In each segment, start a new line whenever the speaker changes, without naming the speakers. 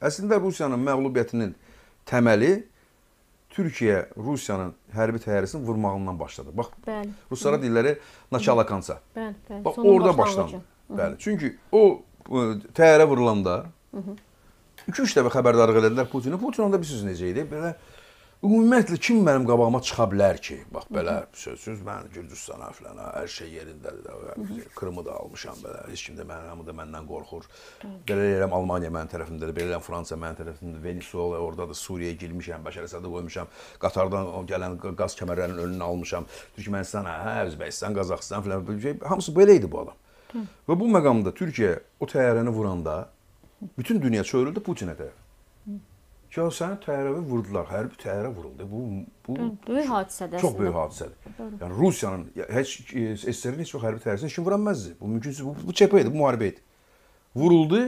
Əslində Rusiyanın məğlubiyyətinin təməli Türkiyə Rusiyanın hərbi təyyarəsini vurmağından başladı. Bax, bəli. ruslara dilləri Naçalakansa. Bəli, bəli. Bax, Sonun orada başlandı. Hı -hı. Bəli. Çünki o e, təyyarə vurulanda 2-3 dəfə xəbərdarlıq elədilər Putinə. Putin onda bilirsiniz necə idi? Belə Ümumiyyətlə kim mənim qabağıma çıxa bilər ki? Bax belə sözsüz mən Gürcüstan filan hər şey yerindədir. Yəni Krımı da almışam belə. Heç kim də mənim hamı da məndən qorxur. Belə eləyirəm Almaniya mənim tərəfimdədir, belə eləyirəm Fransa mənim tərəfimdədir, Venezuela ordadır, Suriyaya girmişəm, Bəşər Əsədi qoymuşam. Qatardan gələn qaz kəmərlərinin önünü almışam. Türkmənistan, hə, hə Özbəkistan, Qazaxıstan filan şey. hamısı belə idi bu adam. Hı. Və bu məqamda Türkiyə o təyyarəni vuranda bütün dünya çevrildi Putinə tərəf. Gövsəni təyyarəvi vurdular. Hərbi təyyarə vuruldu. Bu bu böyük hadisədir. Çox böyük hadisədir. Doğru. Yəni Rusiyanın heç e, SSR-in heç vaxt hərbi təyyarəsinə kim vuranmazdı. Bu mümkünsüz. Bu, bu çəpə idi, bu müharibə idi. Vuruldu.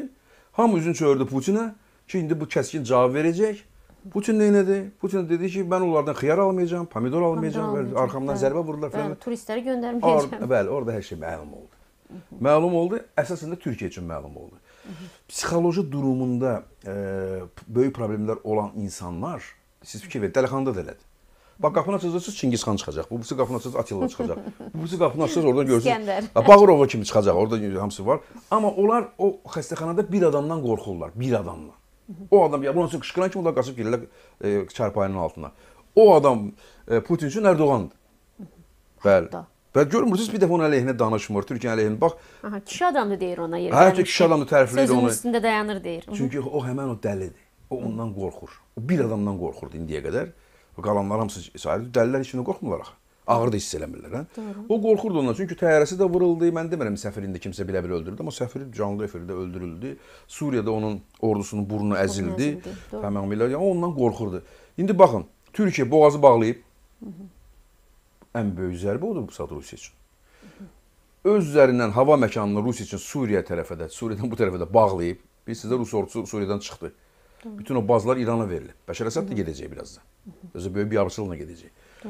Hamı üzünü çevirdi Putinə ki, indi bu kəskin cavab verəcək. Putin nə elədi? Putin dedi ki, mən onlardan xiyar almayacağam, pomidor almayacağam, almayacağam arxamdan bəli. zərbə vurdular filan. Turistləri göndərməyəcəm. Or bəli, orada hər şey məlum oldu. məlum oldu. Əsasında Türkiyə üçün məlum oldu. Psixoloji durumunda e, böyük problemlər olan insanlar, siz fikir verin, dəlixanada da elədir. Bax qapını açırsınız Çingizxan çıxacaq. Bu birisi qapını açırsınız Atilla çıxacaq. Bu birisi qapını açırsınız oradan görürsünüz. Bağırova kimi çıxacaq. Orada hamısı var. Amma onlar o xəstəxanada bir adamdan qorxurlar, bir adamdan. O adam ya bunun üçün qışqıran kimi onlar qaçıb girərlər e, çarpayının altına. O adam e, Putin üçün Erdoğandır. Bəli. Və görmürsüz bir dəfə onun əleyhinə danışmır, Türkiyə əleyhinə. Bax. Aha, kişi adamdır deyir ona yerə. Hə, kişi adamdır tərifləyir Sözün onu. Sözün üstündə dayanır deyir. Çünki o həmin o dəlidir. O ondan qorxur. O bir adamdan qorxurdu indiyə qədər. Qalanlar hamısı sayrı dəlilər içində qorxmurlar axı. Ağır da hiss eləmirlər, hə? O qorxurdu ondan, çünki təyyarəsi də vuruldu. Mən demirəm səfirində kimsə bilə-bilə öldürdü, amma səfir canlı efirdə öldürüldü. Suriyada onun ordusunun burnu əzildi. Tamamilə, yəni ondan qorxurdu. İndi baxın, Türkiyə boğazı bağlayıb ən böyük zərbə odur bu saat Rusiya üçün. Öz üzərindən hava məkanını Rusiya üçün Suriya tərəfə də, Suriyadan bu tərəfə də bağlayıb. Bilirsiniz də Rus ordusu Suriyadan çıxdı. Bütün o bazlar İrana verilib. Bəşər Əsəd də gedəcək birazdan. Özü böyük bir arçılığına gedəcək.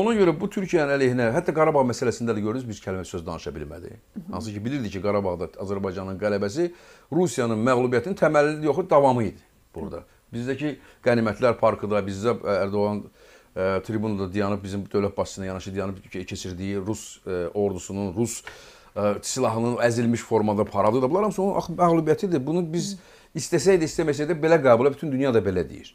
Ona görə bu Türkiyənin əleyhinə, hətta Qarabağ məsələsində də gördünüz, bir kəlmə söz danışa bilmədi. Hansı ki bilirdi ki, Qarabağda Azərbaycanın qələbəsi Rusiyanın məğlubiyyətinin təməli yoxu davamı idi burada. Bizdəki qənimətlər parkı da, bizdə Ərdoğan e, tribunada dayanıb bizim dövlət başçısına yanaşı dayanıb keçirdiyi Rus e, ordusunun, Rus ə, e, silahının əzilmiş formada paradı da bunlar hamısı onun məğlubiyyətidir. Bunu biz istəsək də, istəməsək də belə qəbul, bütün dünya da belə deyir.